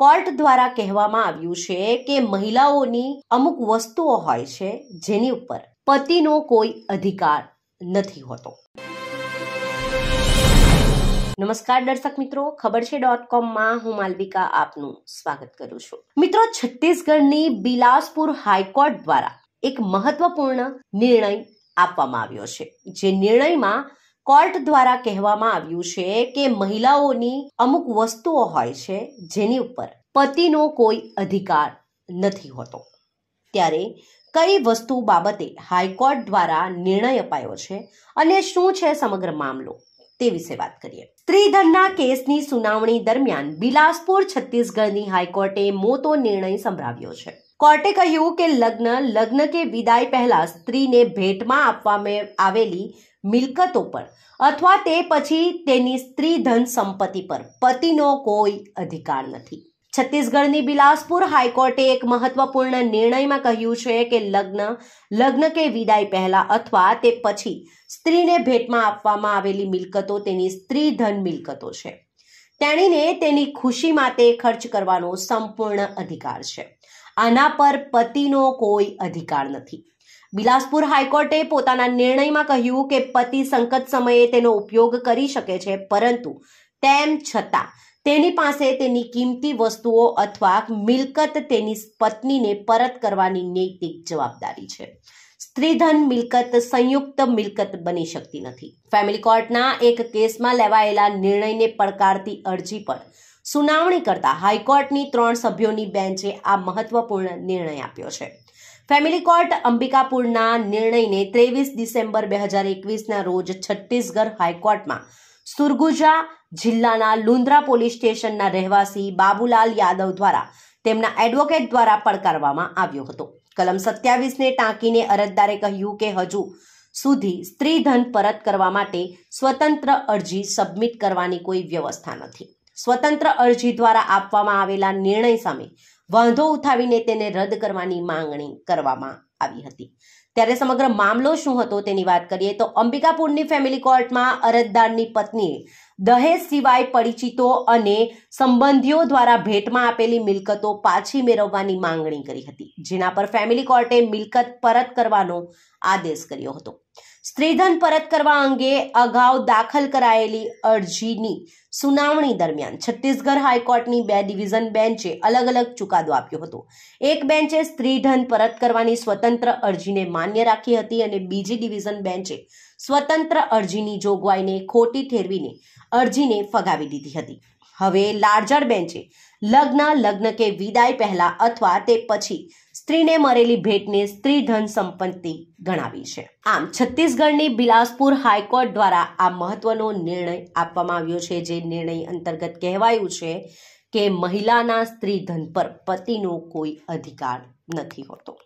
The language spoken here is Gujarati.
કોર્ટ દ્વારા કહેવામાં આવ્યું છે કે મહિલાઓની અમુક વસ્તુઓ હોય છે જેની ઉપર પતિનો કોઈ અધિકાર નથી હોતો નમસ્કાર દર્શક મિત્રો ખબર છે ડોટ કોમમાં હું માલવિકા આપનું સ્વાગત કરું છું મિત્રો છત્તીસગઢની બિલાસપુર હાઈકોર્ટ દ્વારા એક મહત્વપૂર્ણ નિર્ણય આપવામાં આવ્યો છે જે નિર્ણયમાં કોર્ટ દ્વારા કહેવામાં આવ્યું છે કે મહિલાઓની અમુક વસ્તુઓ હોય છે જેની ઉપર પતિનો કોઈ અધિકાર નથી હોતો ત્યારે કઈ વસ્તુ બાબતે હાઈકોર્ટ દ્વારા નિર્ણય અપાયો છે અને શું છે સમગ્ર મામલો તે વિશે વાત કરીએ સ્ત્રીધનના કેસની સુનાવણી દરમિયાન બિલાસપુર છત્તીસગઢની હાઈકોર્ટે મોટો નિર્ણય સંભળાવ્યો છે કોર્ટે કહ્યું કે લગ્ન લગ્ન કે વિદાય પહેલા સ્ત્રીને ભેટમાં આપવામાં આવેલી મિલકતો પર અથવા તે પછી તેની સ્ત્રી ધન સંપત્તિ પર પતિનો કોઈ અધિકાર નથી છત્તીસગઢની બિલાસપુર હાઈકોર્ટે એક મહત્વપૂર્ણ નિર્ણયમાં કહ્યું છે કે લગ્ન લગ્ન કે વિદાય પહેલા અથવા તે પછી સ્ત્રીને ભેટમાં આપવામાં આવેલી મિલકતો તેની સ્ત્રી ધન મિલકતો છે તેણીને તેની ખુશી માટે ખર્ચ કરવાનો સંપૂર્ણ અધિકાર છે આના પર પતિનો કોઈ અધિકાર નથી બિલાસપુર હાઈકોર્ટે પોતાના નિર્ણયમાં કહ્યું કે પતિ સંકટ સમયે તેનો ઉપયોગ કરી શકે છે પરંતુ તેમ છતાં તેની પાસે તેની કિંમતી વસ્તુઓ અથવા મિલકત તેની પત્નીને પરત કરવાની નૈતિક જવાબદારી છે સ્ત્રીધન મિલકત સંયુક્ત મિલકત બની શકતી નથી ફેમિલી કોર્ટના એક કેસમાં લેવાયેલા નિર્ણયને પડકારતી અરજી પર સુનાવણી કરતા હાઈકોર્ટની ત્રણ સભ્યોની બેન્ચે આ મહત્વપૂર્ણ નિર્ણય આપ્યો છે ફેમિલી કોર્ટ અંબિકાપુરના નિર્ણયને ત્રેવીસ ડિસેમ્બર બે હજાર એકવીસના રોજ છત્તીસગઢ હાઈકોર્ટમાં સુરગુજા જિલ્લાના લુંદ્રા પોલીસ સ્ટેશનના રહેવાસી બાબુલાલ યાદવ દ્વારા તેમના એડવોકેટ દ્વારા પડકારવામાં આવ્યો હતો કલમ સત્યાવીસને ટાંકીને અરજદારે કહ્યું કે હજુ સુધી સ્ત્રી ધન પરત કરવા માટે સ્વતંત્ર અરજી સબમિટ કરવાની કોઈ વ્યવસ્થા નથી સ્વતંત્ર અરજી દ્વારા આપવામાં આવેલા નિર્ણય સામે વાંધો ઉઠાવીને તેને રદ કરવાની માંગણી કરવામાં આવી હતી ત્યારે સમગ્ર મામલો શું હતો તેની વાત કરીએ તો અંબિકાપુરની ફેમિલી કોર્ટમાં અરજદારની પત્નીએ દહેજ સિવાય પરિચિતો અને સંબંધીઓ દ્વારા ભેટમાં આપેલી મિલકતો પાછી મેળવવાની માંગણી કરી હતી જેના પર ફેમિલી કોર્ટે મિલકત પરત કરવાનો આદેશ કર્યો હતો સ્ત્રીધન પરત કરવા અંગે અગાઉ દાખલ કરાયેલી અરજીની સુનાવણી દરમિયાન છત્તીસગઢ હાઈકોર્ટની બે ડિવિઝન બેન્ચે અલગ અલગ ચુકાદો આપ્યો હતો એક બેન્ચે સ્ત્રીધન પરત કરવાની સ્વતંત્ર સ્વતંત્ર અરજીને માન્ય રાખી હતી અને બીજી ડિવિઝન બેન્ચે સ્વતંત્ર અરજીની જોગવાઈને ખોટી ઠેરવીને અરજીને ફગાવી દીધી હતી હવે લાર્જર બેન્ચે લગ્ન લગ્ન કે વિદાય પહેલા અથવા તે પછી સ્ત્રીને મળેલી ભેટને સ્ત્રી ધન સંપત્તિ ગણાવી છે આમ છત્તીસગઢની બિલાસપુર હાઈકોર્ટ દ્વારા આ મહત્વનો નિર્ણય આપવામાં આવ્યો છે જે નિર્ણય અંતર્ગત કહેવાયું છે કે મહિલાના સ્ત્રી ધન પર પતિનો કોઈ અધિકાર નથી હોતો